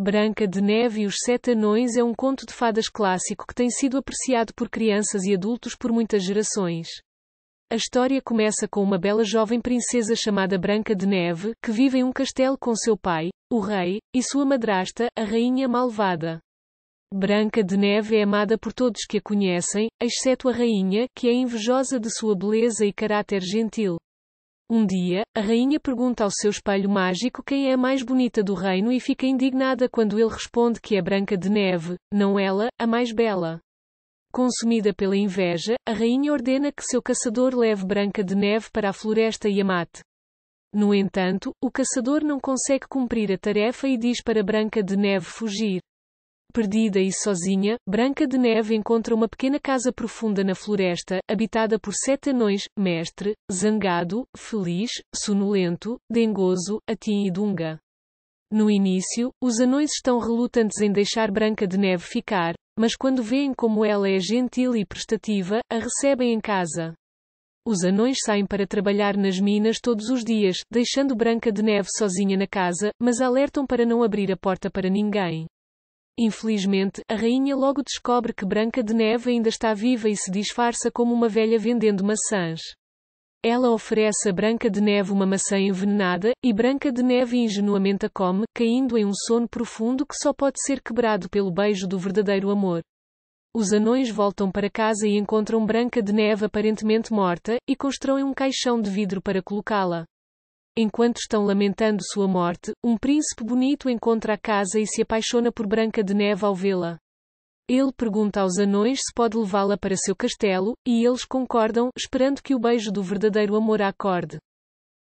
Branca de Neve e os Sete Anões é um conto de fadas clássico que tem sido apreciado por crianças e adultos por muitas gerações. A história começa com uma bela jovem princesa chamada Branca de Neve, que vive em um castelo com seu pai, o rei, e sua madrasta, a rainha malvada. Branca de Neve é amada por todos que a conhecem, exceto a rainha, que é invejosa de sua beleza e caráter gentil. Um dia, a rainha pergunta ao seu espelho mágico quem é a mais bonita do reino e fica indignada quando ele responde que é Branca de Neve, não ela, a mais bela. Consumida pela inveja, a rainha ordena que seu caçador leve Branca de Neve para a floresta e a mate. No entanto, o caçador não consegue cumprir a tarefa e diz para Branca de Neve fugir. Perdida e sozinha, Branca de Neve encontra uma pequena casa profunda na floresta, habitada por sete anões, mestre, zangado, feliz, sonolento, dengoso, atim e dunga. No início, os anões estão relutantes em deixar Branca de Neve ficar, mas quando veem como ela é gentil e prestativa, a recebem em casa. Os anões saem para trabalhar nas minas todos os dias, deixando Branca de Neve sozinha na casa, mas alertam para não abrir a porta para ninguém. Infelizmente, a rainha logo descobre que Branca de Neve ainda está viva e se disfarça como uma velha vendendo maçãs. Ela oferece a Branca de Neve uma maçã envenenada, e Branca de Neve ingenuamente a come, caindo em um sono profundo que só pode ser quebrado pelo beijo do verdadeiro amor. Os anões voltam para casa e encontram Branca de Neve aparentemente morta, e constroem um caixão de vidro para colocá-la. Enquanto estão lamentando sua morte, um príncipe bonito encontra a casa e se apaixona por Branca de Neve ao vê-la. Ele pergunta aos anões se pode levá-la para seu castelo, e eles concordam, esperando que o beijo do verdadeiro amor a acorde.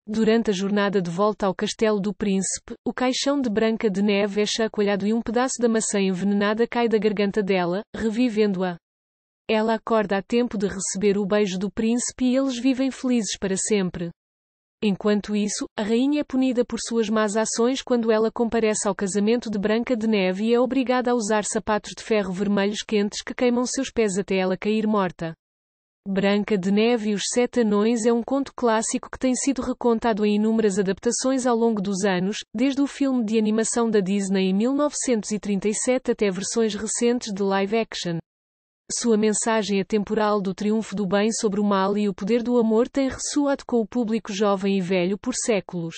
Durante a jornada de volta ao castelo do príncipe, o caixão de Branca de Neve é chacoalhado e um pedaço da maçã envenenada cai da garganta dela, revivendo-a. Ela acorda a tempo de receber o beijo do príncipe e eles vivem felizes para sempre. Enquanto isso, a rainha é punida por suas más ações quando ela comparece ao casamento de Branca de Neve e é obrigada a usar sapatos de ferro vermelhos quentes que queimam seus pés até ela cair morta. Branca de Neve e os Sete Anões é um conto clássico que tem sido recontado em inúmeras adaptações ao longo dos anos, desde o filme de animação da Disney em 1937 até versões recentes de live action. Sua mensagem atemporal do triunfo do bem sobre o mal e o poder do amor tem ressoado com o público jovem e velho por séculos.